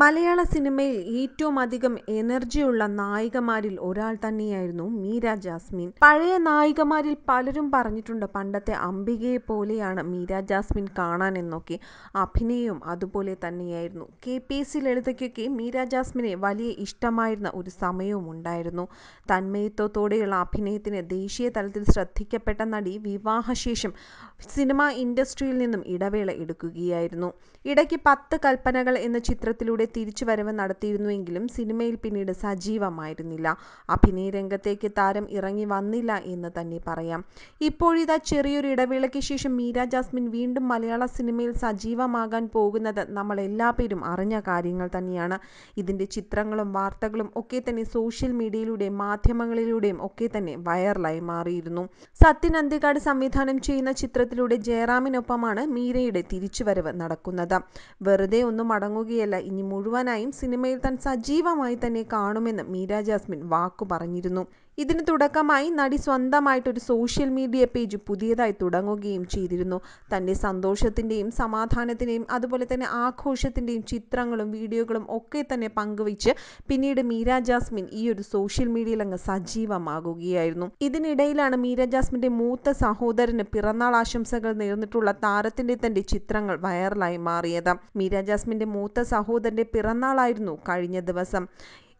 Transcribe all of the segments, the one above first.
മലയാള സിനിമയിൽ ഏറ്റവും അധികം എനർജിയുള്ള നായികമാരിൽ ഒരാൾ തന്നെയായിരുന്നു മീര ജാസ്മിൻ പഴയ നായികമാരിൽ പലരും പറഞ്ഞിട്ടുണ്ട് പണ്ടത്തെ അംബികയെ പോലെയാണ് മീര ജാസ്മിൻ കാണാൻ എന്നൊക്കെ അഭിനയവും അതുപോലെ തന്നെയായിരുന്നു കെ പി എസ് സി ലളിതയ്ക്കൊക്കെ മീര ജാസ്മിനെ വലിയ ഇഷ്ടമായിരുന്ന ഒരു സമയവും ഉണ്ടായിരുന്നു തന്മയത്വത്തോടെയുള്ള അഭിനയത്തിന് ദേശീയ തലത്തിൽ ശ്രദ്ധിക്കപ്പെട്ട നടി വിവാഹശേഷം സിനിമാ ഇൻഡസ്ട്രിയിൽ നിന്നും ഇടവേള എടുക്കുകയായിരുന്നു ഇടയ്ക്ക് പത്ത് കൽപ്പനകൾ എന്ന ചിത്രത്തിലൂടെ ഇന്ത്യയിലൂടെ തിരിച്ചുവരവ് നടത്തിയിരുന്നുവെങ്കിലും സിനിമയിൽ പിന്നീട് സജീവമായിരുന്നില്ല അഭിനയ രംഗത്തേക്ക് താരം ഇറങ്ങി വന്നില്ല എന്ന് തന്നെ പറയാം ഇപ്പോഴിതാ ചെറിയൊരു ഇടവേളയ്ക്ക് ശേഷം മീര ജാസ്മിൻ വീണ്ടും മലയാള സിനിമയിൽ സജീവമാകാൻ പോകുന്നത് നമ്മൾ എല്ലാ അറിഞ്ഞ കാര്യങ്ങൾ തന്നെയാണ് ഇതിൻ്റെ ചിത്രങ്ങളും വാർത്തകളും ഒക്കെ തന്നെ സോഷ്യൽ മീഡിയയിലൂടെയും മാധ്യമങ്ങളിലൂടെയും ഒക്കെ തന്നെ വൈറലായി മാറിയിരുന്നു സത്യൻ അന്തികാട് സംവിധാനം ചെയ്യുന്ന ചിത്രത്തിലൂടെ ജയറാമിനൊപ്പമാണ് മീരയുടെ തിരിച്ചുവരവ് നടക്കുന്നത് വെറുതെ ഒന്നും അടങ്ങുകയല്ല ഇനി മുഴുവനായും സിനിമയിൽ താൻ സജീവമായി തന്നെ കാണുമെന്ന് മീര ജാസ്മിൻ വാക്കു പറഞ്ഞിരുന്നു ഇതിന് തുടക്കമായി നടി സ്വന്തമായിട്ടൊരു സോഷ്യൽ മീഡിയ പേജ് പുതിയതായി തുടങ്ങുകയും ചെയ്തിരുന്നു തൻ്റെ സന്തോഷത്തിൻ്റെയും സമാധാനത്തിൻ്റെയും അതുപോലെ തന്നെ ആഘോഷത്തിൻ്റെയും ചിത്രങ്ങളും വീഡിയോകളും ഒക്കെ തന്നെ പങ്കുവച്ച് പിന്നീട് മീര ജാസ്മിൻ ഈ ഒരു സോഷ്യൽ മീഡിയയിൽ അങ്ങ് സജീവമാകുകയായിരുന്നു ഇതിനിടയിലാണ് മീര ജാസ്മിൻ്റെ മൂത്ത സഹോദരന് പിറന്നാൾ ആശംസകൾ നേർന്നിട്ടുള്ള താരത്തിൻ്റെ തൻ്റെ ചിത്രങ്ങൾ വൈറലായി മാറിയത് മീര ജാസ്മിൻ്റെ മൂത്ത സഹോദരൻ്റെ പിറന്നാളായിരുന്നു കഴിഞ്ഞ ദിവസം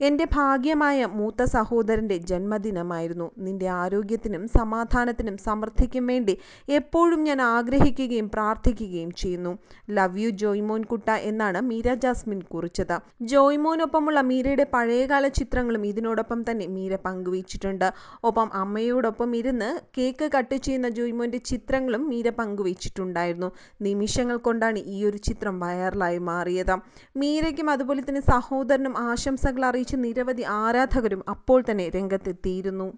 എൻ്റെ ഭാഗ്യമായ മൂത്ത സഹോദരൻ്റെ ജന്മദിനമായിരുന്നു നിൻ്റെ ആരോഗ്യത്തിനും സമാധാനത്തിനും സമൃദ്ധിക്കും വേണ്ടി എപ്പോഴും ഞാൻ ആഗ്രഹിക്കുകയും പ്രാർത്ഥിക്കുകയും ചെയ്യുന്നു ലവ് യു ജോയ്മോൻ കുട്ട എന്നാണ് മീര ജാസ്മിൻ കുറിച്ചത് ജോയ്മോനൊപ്പമുള്ള മീരയുടെ പഴയകാല ചിത്രങ്ങളും ഇതിനോടൊപ്പം തന്നെ മീര പങ്കുവച്ചിട്ടുണ്ട് ഒപ്പം അമ്മയോടൊപ്പം ഇരുന്ന് കേക്ക് കട്ട് ചെയ്യുന്ന ജോയ്മോൻ്റെ ചിത്രങ്ങളും മീര പങ്കുവച്ചിട്ടുണ്ടായിരുന്നു നിമിഷങ്ങൾ കൊണ്ടാണ് ഈ ഒരു ചിത്രം വൈറലായി മാറിയത് മീരയ്ക്കും അതുപോലെ തന്നെ സഹോദരനും ആശംസകൾ അറിയിച്ചു നിരവധി ആരാധകരും അപ്പോൾ തന്നെ രംഗത്തെത്തിയിരുന്നു